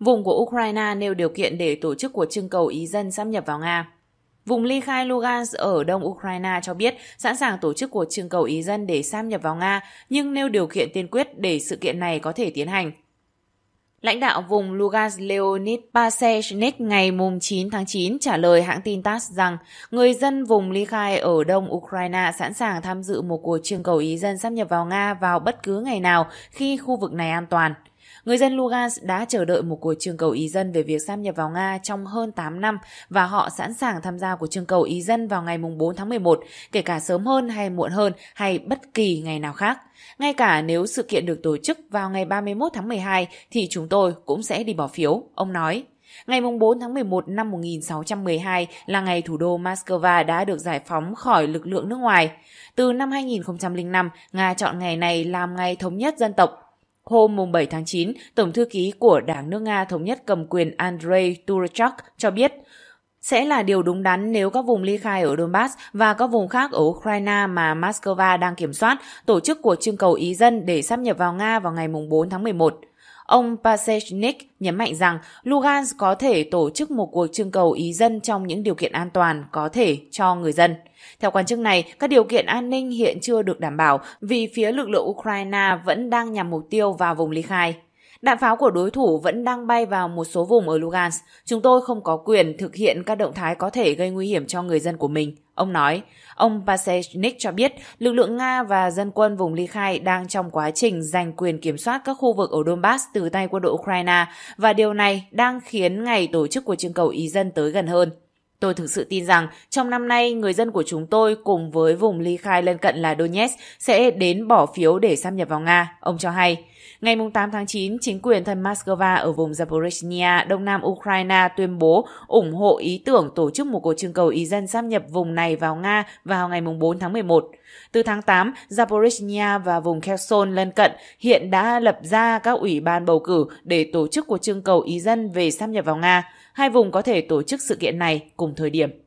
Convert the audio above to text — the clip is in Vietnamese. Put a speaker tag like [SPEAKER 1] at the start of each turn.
[SPEAKER 1] Vùng của Ukraine nêu điều kiện để tổ chức cuộc trưng cầu ý dân sắp nhập vào Nga. Vùng ly khai Lugansk ở đông Ukraine cho biết sẵn sàng tổ chức cuộc trưng cầu ý dân để sáp nhập vào Nga, nhưng nêu điều kiện tiên quyết để sự kiện này có thể tiến hành. Lãnh đạo vùng Lugansk Leonid Pasechnik ngày 9 tháng 9 trả lời hãng tin TASS rằng người dân vùng ly khai ở đông Ukraine sẵn sàng tham dự một cuộc trưng cầu ý dân sáp nhập vào Nga vào bất cứ ngày nào khi khu vực này an toàn. Người dân Lugansk đã chờ đợi một cuộc trưng cầu ý dân về việc sáp nhập vào Nga trong hơn 8 năm và họ sẵn sàng tham gia cuộc trưng cầu ý dân vào ngày 4 tháng 11, kể cả sớm hơn hay muộn hơn hay bất kỳ ngày nào khác. Ngay cả nếu sự kiện được tổ chức vào ngày 31 tháng 12 thì chúng tôi cũng sẽ đi bỏ phiếu, ông nói. Ngày 4 tháng 11 năm 1612 là ngày thủ đô Moscow đã được giải phóng khỏi lực lượng nước ngoài. Từ năm 2005, Nga chọn ngày này làm ngày thống nhất dân tộc Hôm 7 tháng 9, Tổng thư ký của Đảng nước Nga Thống nhất cầm quyền Andrei Turchak cho biết sẽ là điều đúng đắn nếu các vùng ly khai ở Donbass và các vùng khác ở Ukraine mà Moscow đang kiểm soát tổ chức cuộc trưng cầu ý dân để sắp nhập vào Nga vào ngày 4 tháng 11. Ông Pasechnik nhấn mạnh rằng Lugansk có thể tổ chức một cuộc trưng cầu ý dân trong những điều kiện an toàn có thể cho người dân. Theo quan chức này, các điều kiện an ninh hiện chưa được đảm bảo vì phía lực lượng Ukraine vẫn đang nhằm mục tiêu vào vùng ly khai. Đạn pháo của đối thủ vẫn đang bay vào một số vùng ở Lugansk. Chúng tôi không có quyền thực hiện các động thái có thể gây nguy hiểm cho người dân của mình. Ông nói, ông Pasechnik cho biết lực lượng Nga và dân quân vùng ly khai đang trong quá trình giành quyền kiểm soát các khu vực ở Donbass từ tay quân đội Ukraine và điều này đang khiến ngày tổ chức của trưng cầu ý dân tới gần hơn. Tôi thực sự tin rằng trong năm nay người dân của chúng tôi cùng với vùng ly khai lân cận là Donetsk sẽ đến bỏ phiếu để sáp nhập vào Nga, ông cho hay. Ngày 8 tháng 9, chính quyền thân Moscow ở vùng Zaporizhia, đông nam Ukraine tuyên bố ủng hộ ý tưởng tổ chức một cuộc trưng cầu ý dân sáp nhập vùng này vào Nga vào ngày 4 tháng 11. Từ tháng 8, Zaporizhia và vùng Kherson lân cận hiện đã lập ra các ủy ban bầu cử để tổ chức cuộc trưng cầu ý dân về sáp nhập vào Nga. Hai vùng có thể tổ chức sự kiện này cùng thời điểm.